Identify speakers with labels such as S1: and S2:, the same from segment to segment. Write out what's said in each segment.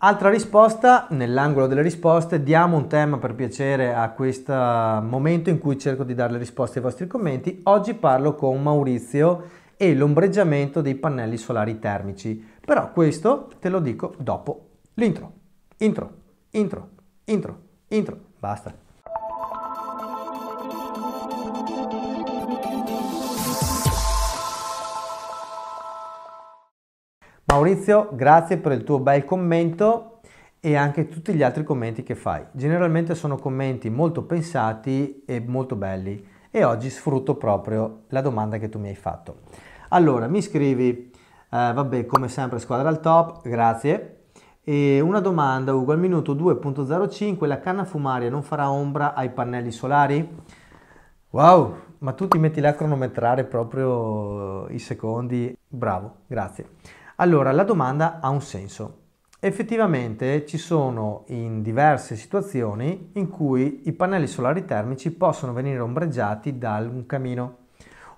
S1: Altra risposta, nell'angolo delle risposte, diamo un tema per piacere a questo momento in cui cerco di dare le risposte ai vostri commenti. Oggi parlo con Maurizio e l'ombreggiamento dei pannelli solari termici, però questo te lo dico dopo l'intro. Intro, intro, intro, intro, basta. Maurizio, grazie per il tuo bel commento e anche tutti gli altri commenti che fai. Generalmente sono commenti molto pensati e molto belli e oggi sfrutto proprio la domanda che tu mi hai fatto. Allora, mi scrivi, eh, vabbè, come sempre squadra al top, grazie. E una domanda, Ugo, al minuto 2.05 la canna fumaria non farà ombra ai pannelli solari? Wow, ma tu ti metti là a cronometrare proprio i secondi. Bravo, grazie. Allora, la domanda ha un senso. Effettivamente ci sono in diverse situazioni in cui i pannelli solari termici possono venire ombreggiati da un camino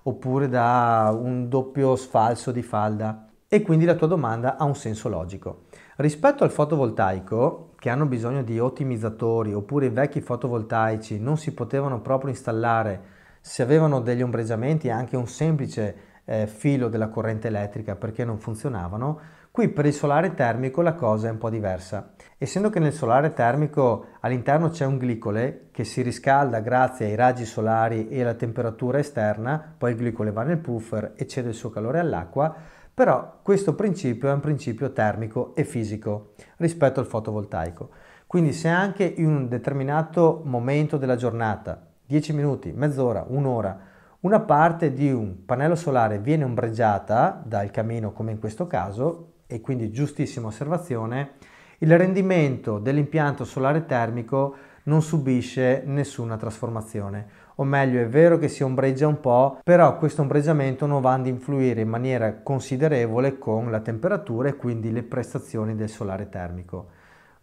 S1: oppure da un doppio sfalso di falda e quindi la tua domanda ha un senso logico. Rispetto al fotovoltaico, che hanno bisogno di ottimizzatori, oppure i vecchi fotovoltaici non si potevano proprio installare se avevano degli ombreggiamenti anche un semplice eh, filo della corrente elettrica perché non funzionavano. Qui per il solare termico la cosa è un po' diversa. Essendo che nel solare termico all'interno c'è un glicole che si riscalda grazie ai raggi solari e alla temperatura esterna, poi il glicole va nel puffer e cede il suo calore all'acqua, però questo principio è un principio termico e fisico rispetto al fotovoltaico. Quindi se anche in un determinato momento della giornata, 10 minuti, mezz'ora, un'ora, una parte di un pannello solare viene ombreggiata dal camino come in questo caso e quindi giustissima osservazione, il rendimento dell'impianto solare termico non subisce nessuna trasformazione. O meglio, è vero che si ombreggia un po', però questo ombreggiamento non va ad influire in maniera considerevole con la temperatura e quindi le prestazioni del solare termico.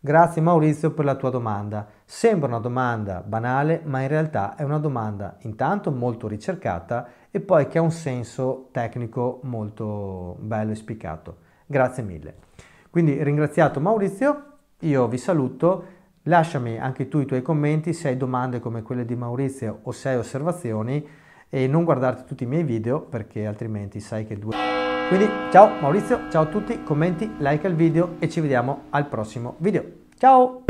S1: Grazie Maurizio per la tua domanda. Sembra una domanda banale, ma in realtà è una domanda intanto molto ricercata e poi che ha un senso tecnico molto bello e spiccato. Grazie mille. Quindi ringraziato Maurizio, io vi saluto. Lasciami anche tu i tuoi commenti se hai domande come quelle di Maurizio o se hai osservazioni e non guardarti tutti i miei video perché altrimenti sai che due... Quindi ciao Maurizio, ciao a tutti, commenti, like al video e ci vediamo al prossimo video. Ciao!